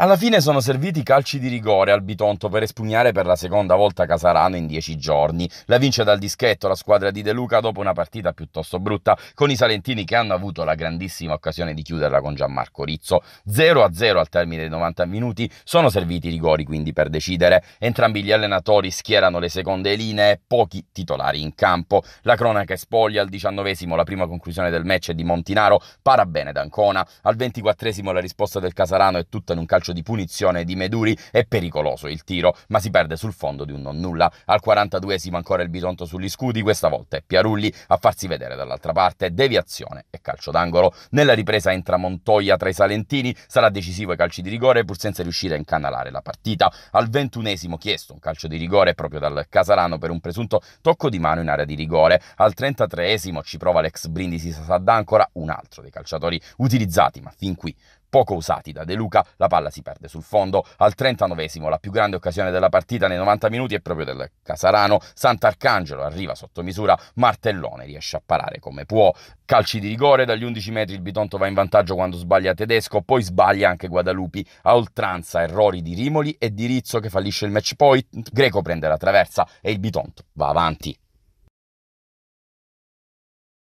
Alla fine sono serviti calci di rigore al Bitonto per espugnare per la seconda volta Casarano in dieci giorni. La vince dal dischetto la squadra di De Luca dopo una partita piuttosto brutta, con i salentini che hanno avuto la grandissima occasione di chiuderla con Gianmarco Rizzo. 0-0 al termine dei 90 minuti, sono serviti i rigori quindi per decidere. Entrambi gli allenatori schierano le seconde linee pochi titolari in campo. La cronaca è spoglia al diciannovesimo, la prima conclusione del match è di Montinaro, para bene D'Ancona. Al ventiquattresimo la risposta del Casarano è tutta in un calcio calcio di punizione di Meduri, è pericoloso il tiro, ma si perde sul fondo di un non nulla. Al 42esimo ancora il bisonto sugli scudi, questa volta è Piarulli a farsi vedere dall'altra parte, deviazione e calcio d'angolo. Nella ripresa entra Montoya tra i Salentini, sarà decisivo ai calci di rigore pur senza riuscire a incanalare la partita. Al 21esimo chiesto un calcio di rigore proprio dal Casarano per un presunto tocco di mano in area di rigore. Al 33esimo ci prova l'ex Brindisi Saddà ancora un altro dei calciatori utilizzati, ma fin qui poco usati da De Luca, la palla si perde sul fondo. Al 39esimo la più grande occasione della partita nei 90 minuti è proprio del Casarano, Sant'Arcangelo arriva sotto misura, Martellone riesce a parare come può. Calci di rigore, dagli 11 metri il Bitonto va in vantaggio quando sbaglia Tedesco, poi sbaglia anche Guadalupi, a oltranza errori di Rimoli e di Rizzo che fallisce il match point, Greco prende la traversa e il Bitonto va avanti.